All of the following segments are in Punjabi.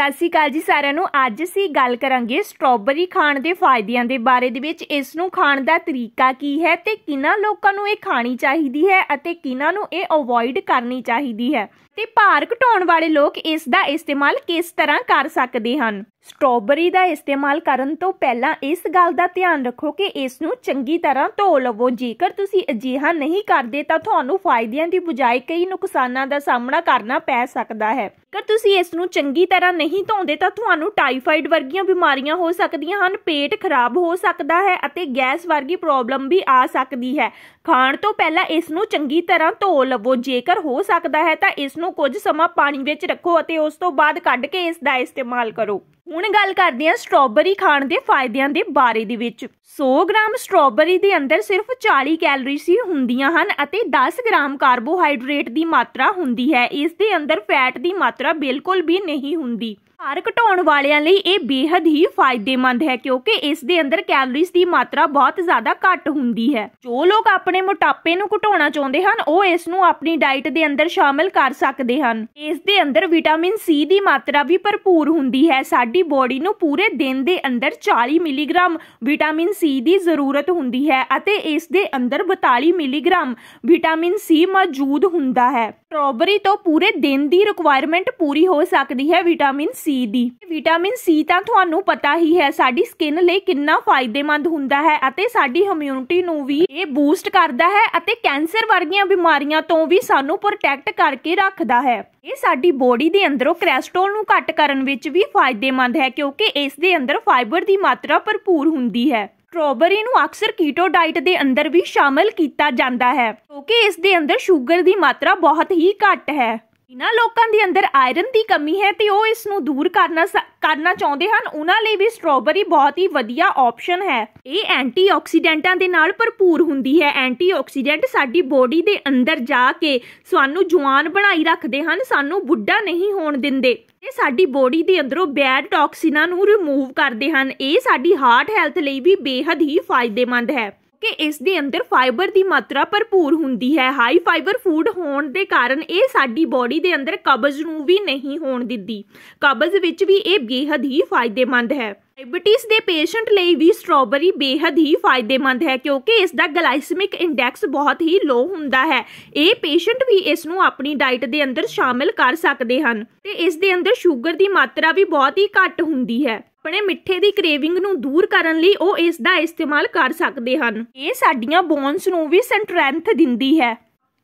ਸਤਿ ਸ਼੍ਰੀ ਅਕਾਲ ਜੀ ਸਾਰਿਆਂ ਨੂੰ ਅੱਜ ਅਸੀਂ ਗੱਲ ਕਰਾਂਗੇ ਸਟ੍ਰਾਬੇਰੀ ਖਾਣ ਦੇ ਫਾਇਦਿਆਂ ਦੇ ਬਾਰੇ ਦੇ ਵਿੱਚ ਇਸ ਨੂੰ ਖਾਣ ਦਾ ਤਰੀਕਾ ਕੀ ਹੈ ਤੇ ਕਿਨਾਂ ਲੋਕਾਂ ਨੂੰ ਇਹ ਖਾਣੀ ਚਾਹੀਦੀ ਹੈ ਅਤੇ ਕਿਨਾਂ ਨੂੰ ਇਹ ਅਵੋਇਡ ਕਰਨੀ ਚਾਹੀਦੀ ਹੈ ਤੇ ਭਾਰ ਘਟਾਉਣ ਵਾਲੇ ਲੋਕ ਇਸ ਦਾ ਇਸਤੇਮਾਲ ਕਿਸ ਤਰ੍ਹਾਂ ਕਰ ਸਕਦੇ ਹਨ ਸਟ੍ਰਾਬੇਰੀ ਦਾ ਇਸਤੇਮਾਲ ਕਰਨ ਤੋਂ ਪਹਿਲਾਂ ਇਸ ਗੱਲ ਦਾ ਧਿਆਨ ਰੱਖੋ ਕਿ ਇਸ ਨੂੰ ਚੰਗੀ ਤਰ੍ਹਾਂ ਧੋ ਲਵੋ ਜੇਕਰ ਤੁਸੀਂ ਅਜਿਹਾ ਨਹੀਂ ਕਰਦੇ ਤਾਂ ਤੁਹਾਨੂੰ ਫਾਇਦਿਆਂ ਦੀ ਬਜਾਏ ਕਈ ਨੁਕਸਾਨਾਂ ਦਾ ਸਾਹਮਣਾ ਕਰਨਾ ਪੈ ਸਕਦਾ ਹੈ ਜੇਕਰ ਤੁਸੀਂ ਇਸ ਨੂੰ ਚੰਗੀ ਤਰ੍ਹਾਂ ਨਹੀਂ ਧੋਂਦੇ ਤਾਂ ਤੁਹਾਨੂੰ ਟਾਈਫਾਈਡ ਵਰਗੀਆਂ ਬਿਮਾਰੀਆਂ ਹੋ ਸਕਦੀਆਂ ਹਨ ਪੇਟ ਖਰਾਬ ਹੋ ਸਕਦਾ ਹੈ ਅਤੇ ਗੈਸ ਵਰਗੀ ਪ੍ਰੋਬਲਮ ਵੀ ਆ ਸਕਦੀ ਹੈ ਖਾਣ ਤੋਂ ਪਹਿਲਾਂ ਇਸ ਨੂੰ ਚੰਗੀ ਤਰ੍ਹਾਂ ਧੋ ਲਵੋ ਜੇਕਰ ਹੋ ਸਕਦਾ ਹੈ ਤਾਂ ਇਸ ਨੂੰ ਕੁਝ ਸਮਾਂ ਪਾਣੀ ਵਿੱਚ ਰੱਖੋ ਅਤੇ ਉਸ ਤੋਂ ਬਾਅਦ ਕੱਢ ਕੇ ਇਸ ਦਾ ਇਸਤੇਮਾਲ ਕਰੋ ਹੁਣ ਗੱਲ ਕਰਦੇ ਹਾਂ ਸਟ੍ਰਾਬੇਰੀ ਖਾਣ ਦੇ ਫਾਇਦਿਆਂ ਦੇ ਬਾਰੇ ਦੇ ਵਿੱਚ 100 ਗ੍ਰਾਮ ਸਟ੍ਰਾਬੇਰੀ ਦੇ ਅੰਦਰ ਸਿਰਫ 40 ਕੈਲੋਰੀਜ਼ ਹੀ ਹੁੰਦੀਆਂ ਹਨ ਅਤੇ 10 ਗ੍ਰਾਮ ਕਾਰਬੋਹਾਈਡਰੇਟ ਦੀ ਮਾਤਰਾ ਹੁੰਦੀ ਹੈ ਇਸ ਦੇ ਅੰਦਰ ਫੈਟ ਦੀ ਮਾਤਰਾ ਬਿਲਕੁਲ ਵੀ ਨਹੀਂ ਹੁੰਦੀ ਭਾਰ ਘਟਾਉਣ ਵਾਲਿਆਂ ਲਈ ਇਹ ਬੇहद ਹੀ ਫਾਇਦੇਮੰਦ ਹੈ ਕਿਉਂਕਿ ਇਸ ਦੇ ਅੰਦਰ ਕੈਲੋਰੀਜ਼ ਦੀ ਮਾਤਰਾ ਬਹੁਤ ਜ਼ਿਆਦਾ ਘੱਟ ਹੁੰਦੀ ਹੈ ਜੋ ਲੋਕ ਆਪਣੇ ਮੋਟਾਪੇ ਨੂੰ ਘਟਾਉਣਾ ਚਾਹੁੰਦੇ ਹਨ ਉਹ ਇਸ ਨੂੰ ਆਪਣੀ ਡਾਈਟ ਦੇ ਅੰਦਰ ਸ਼ਾਮਲ ਕਰ ਸਕਦੇ ਹਨ ਇਸ ਦੇ ਅੰਦਰ ਵਿਟਾਮਿਨ ਸੀ ਦੀ ਮਾਤਰਾ ਵੀ ਭਰਪੂਰ ਹੁੰਦੀ ਹੈ ਸਾਡੀ ਬੋਡੀ ਨੂੰ ਪੂਰੇ ਦਿਨ ਦੇ ਅੰਦਰ 40 ਮਿਲੀਗ੍ਰਾਮ ਵਿਟਾਮਿਨ ਸੀ ਦੀ ਜ਼ਰੂਰਤ ਹੁੰਦੀ ਹੈ ਅਤੇ ਇਸ ਦੇ ਅੰਦਰ 42 ਮਿਲੀਗ੍ਰਾਮ ਵਿਟਾਮਿਨ ਸੀ ਮੌਜੂਦ ਹੁੰਦਾ ਹੈ ਸਟ੍ਰਾਬਰੀ ਤੋਂ ਪੂਰੇ ਦਿਨ ਦੀ ਰਿਕੁਆਇਰਮੈਂਟ ਪੂਰੀ ਹੋ ਸਕਦੀ ਹੈ ਵਿਟਾਮਿਨ ਸੀ ਦੀ ਵਿਟਾਮਿਨ ਸੀ ਤਾਂ ਤੁਹਾਨੂੰ ਪਤਾ ਹੀ ਹੈ ਸਾਡੀ ਸਕਿਨ ਲਈ ਕਿੰਨਾ ਫਾਇਦੇਮੰਦ ਹੁੰਦਾ ਹੈ ਅਤੇ ਸਾਡੀ ਇਮਿਊਨਿਟੀ ਨੂੰ ਵੀ ਇਹ ਬੂਸਟ ਕਰਦਾ ਹੈ ਅਤੇ ਕੈਂਸਰ ਵਰਗੀਆਂ ਬਿਮਾਰੀਆਂ ਤੋਂ ਵੀ ਸਾਨੂੰ ਪ੍ਰੋਟੈਕਟ ਕਰਕੇ ਰੱਖਦਾ ਹੈ ਇਹ ਸਾਡੀ ਬੋਡੀ ਦੇ ਅੰਦਰੋਂ ਕੋਲੇਸਟ੍ਰੋਲ ਨੂੰ ਘੱਟ ਕਰਨ ਵਿੱਚ ਵੀ ਫਾਇਦੇਮੰਦ ਹੈ ਕਿਉਂਕਿ ਇਸ ਦੇ ਅੰਦਰ ਫਾਈਬਰ ਦੀ ਮਾਤਰਾ ਭਰਪੂਰ ਹੁੰਦੀ ਹੈ ਸਟ੍ਰਾਬਰੀ ਨੂੰ ਅਕਸਰ ਕੀਟੋ ਡਾਈਟ ਦੇ ਅੰਦਰ ਵੀ ਸ਼ਾਮਲ ਕੀਤਾ ਜਾਂਦਾ ਹੈ ਕਿਉਂਕਿ ਇਸ ਦੇ ਅੰਦਰ ਸ਼ੂਗਰ ਦੀ ਮਾਤਰਾ ਬਹੁਤ ਹੀ ਘੱਟ ਹੈ ਜਿਨ੍ਹਾਂ ਲੋਕਾਂ ਦੇ ਅੰਦਰ ਆਇਰਨ ਦੀ ਕਮੀ ਹੈ ਤੇ ਉਹ ਇਸ ਨੂੰ ਦੂਰ ਕਰਨਾ ਕਰਨਾ ਚਾਹੁੰਦੇ ਹਨ ਉਹਨਾਂ ਲਈ ਵੀ ਸਟ੍ਰਾਬੇਰੀ ਬਹੁਤ ਹੀ ਵਧੀਆ ਆਪਸ਼ਨ ਹੈ ਇਹ ਐਂਟੀਆਕਸੀਡੈਂਟਾਂ ਦੇ ਨਾਲ ਭਰਪੂਰ ਹੁੰਦੀ ਹੈ ਐਂਟੀਆਕਸੀਡੈਂਟ ਸਾਡੀ ਬੋਡੀ ਦੇ ਅੰਦਰ ਜਾ ਕੇ ਸਾਨੂੰ ਜਵਾਨ ਬਣਾਈ ਰੱਖਦੇ ਹਨ ਸਾਨੂੰ ਬੁੱਢਾ ਨਹੀਂ ਹੋਣ ਦਿੰਦੇ ਇਹ ਸਾਡੀ ਬੋਡੀ ਦੇ ਅੰਦਰੋਂ ਬੈਡ ਟੌਕਸਿਨਾਂ ਨੂੰ ਰਿਮੂਵ ਕਰਦੇ ਹਨ ਇਹ ਸਾਡੀ ਹਾਰਟ ਹੈਲਥ ਲਈ ਵੀ ਬੇਹੱਦ ਹੀ ਫਾਇਦੇਮੰਦ ਹੈ ਕਿ ਇਸ ਦੇ ਅੰਦਰ ਫਾਈਬਰ ਦੀ ਮਾਤਰਾ ਭਰਪੂਰ ਹੁੰਦੀ ਹੈ ਹਾਈ ਫਾਈਬਰ ਫੂਡ ਹੋਣ ਦੇ ਕਾਰਨ ਇਹ ਸਾਡੀ ਬੋਡੀ ਦੇ ਅੰਦਰ ਕਬਜ਼ ਨੂੰ ਵੀ ਨਹੀਂ ਹੋਣ ਦਿੰਦੀ ਕਬਜ਼ ਵਿੱਚ ਵੀ ਇਹ ਬੇहद ਹੀ ਫਾਇਦੇਮੰਦ ਹੈ ਡਾਇਬੀਟਿਸ ਦੇ ਪੇਸ਼ੈਂਟ ਲਈ ਵੀ ਸਟ੍ਰਾਬੇਰੀ ਬੇहद ਹੀ ਫਾਇਦੇਮੰਦ ਹੈ ਕਿਉਂਕਿ ਇਸ ਦਾ ਗਲਾਈਸੈਮਿਕ ਇੰਡੈਕਸ ਬਹੁਤ ਹੀ ਲੋ ਹੁੰਦਾ ਹੈ ਇਹ ਪੇਸ਼ੈਂਟ ਵੀ ਇਸ ਨੂੰ ਆਪਣੀ ਡਾਈਟ ਦੇ ਅੰਦਰ ਸ਼ਾਮਿਲ ਕਰ ਸਕਦੇ ਹਨ ਤੇ ਇਸ ਦੇ ਅੰਦਰ ਸ਼ੂਗਰ ਦੀ ਮਾਤਰਾ ਵੀ ਬਹੁਤ ਹੀ ਘੱਟ ਹੁੰਦੀ ਹੈ ਆਪਣੇ ਮਿੱਠੇ ਦੀ ਕ੍ਰੇਵਿੰਗ ਨੂੰ ਦੂਰ ਕਰਨ ਲਈ ਉਹ ਇਸ ਦਾ ਇਸਤੇਮਾਲ ਕਰ ਸਕਦੇ ਹਨ ਇਹ ਸਾਡੀਆਂ ਬੋਨਸ ਨੂੰ ਵੀ ਸਟਰੈਂਥ ਦਿੰਦੀ ਹੈ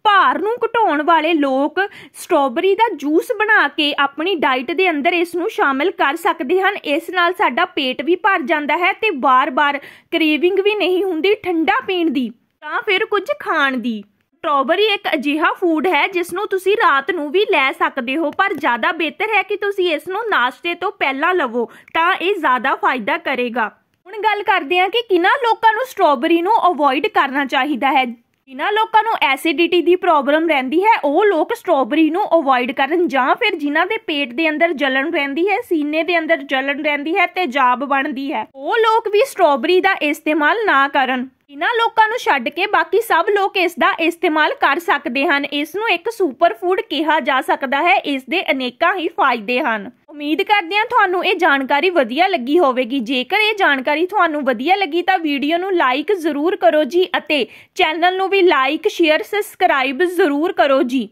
ਭਾਰ ਨੂੰ ਘਟਾਉਣ ਵਾਲੇ ਲੋਕ ਸਟ੍ਰੋਬਰੀ ਦਾ ਜੂਸ ਬਣਾ ਕੇ ਆਪਣੀ ਡਾਈਟ ਦੇ ਅੰਦਰ ਇਸ ਨੂੰ ਸ਼ਾਮਿਲ ਕਰ ਸਕਦੇ ਹਨ ਇਸ ਨਾਲ ਸਾਡਾ ਪੇਟ ਵੀ ਭਰ ਜਾਂਦਾ ਹੈ ਤੇ ਬਾਰ-ਬਾਰ ਕਰੀਵਿੰਗ ਵੀ ਨਹੀਂ ਹੁੰਦੀ ਠੰਡਾ ਪੀਣ ਦੀ ਤਾਂ ਫਿਰ ਕੁਝ ਖਾਣ ਦੀ ਸਟ੍ਰੋਬਰੀ ਇੱਕ ਅਜੀਹਾ ਫੂਡ ਹੈ ਜਿਸ ਨੂੰ ਤੁਸੀਂ ਰਾਤ ਨੂੰ ਵੀ ਲੈ ਸਕਦੇ ਹੋ ਪਰ ਜ਼ਿਆਦਾ ਬਿਹਤਰ ਹੈ ਕਿ ਤੁਸੀਂ ਇਸ ਨੂੰ ਨਾਸ਼ਤੇ ਤੋਂ ਪਹਿਲਾਂ ਲਵੋ ਤਾਂ ਇਹ ਜ਼ਿਆਦਾ ਫਾਇਦਾ ਕਰੇਗਾ ਹੁਣ ਗੱਲ ਕਰਦੇ ਹਾਂ ਕਿ ਕਿਨਾਂ ਲੋਕਾਂ ਨੂੰ ਸਟ੍ਰੋਬਰੀ ਨੂੰ ਅਵੋਇਡ ਕਰਨਾ ਚਾਹੀਦਾ ਹੈ ਜਿਨ੍ਹਾਂ ਲੋਕਾਂ ਨੂੰ ਐਸਿਡਿਟੀ ਦੀ ਪ੍ਰੋਬਲਮ ਰਹਿੰਦੀ ਹੈ ਉਹ ਲੋਕ ਸਟ੍ਰੋਬਰੀ ਨੂੰ ਅਵੋਇਡ ਕਰਨ ਜਾਂ ਫਿਰ ਜਿਨ੍ਹਾਂ ਦੇ ਪੇਟ ਦੇ ਅੰਦਰ ਜਲਨ ਰਹਿੰਦੀ ਹੈ ਸੀਨੇ ਦੇ ਅੰਦਰ ਜਲਨ ਰਹਿੰਦੀ ਹੈ ਤੇ ਜਾਬ ਬਣਦੀ ਹੈ ਉਹ ਲੋਕ ਵੀ ਸਟ੍ਰੋਬਰੀ ਦਾ ਇਸਤੇਮਾਲ ਨਾ ਕਰਨ ਇਨ੍ਹਾਂ ਲੋਕਾਂ ਨੂੰ ਛੱਡ ਕੇ ਬਾਕੀ ਸਭ ਲੋਕ ਇਸ ਦਾ ਇਸਤੇਮਾਲ ਕਰ ਸਕਦੇ ਹਨ ਇਸ ਨੂੰ ਇੱਕ ਸੁਪਰ ਫੂਡ ਕਿਹਾ ਜਾ ਸਕਦਾ ਹੈ ਇਸ ਦੇ ਅਨੇਕਾਂ ਹੀ ਫਾਇਦੇ ਹਨ ਉਮੀਦ ਕਰਦੇ ਹਾਂ ਤੁਹਾਨੂੰ ਇਹ ਜਾਣਕਾਰੀ ਵਧੀਆ ਲੱਗੀ ਹੋਵੇਗੀ ਜੇਕਰ ਇਹ ਜਾਣਕਾਰੀ ਤੁਹਾਨੂੰ ਵਧੀਆ ਲੱਗੀ ਤਾਂ ਵੀਡੀਓ ਨੂੰ ਲਾਈਕ ਜ਼ਰੂਰ ਕਰੋ ਜੀ ਅਤੇ ਚੈਨਲ ਨੂੰ ਵੀ ਲਾਈਕ ਸ਼ੇਅਰ ਸਬਸਕ੍ਰਾਈਬ ਜ਼ਰੂਰ ਕਰੋ ਜੀ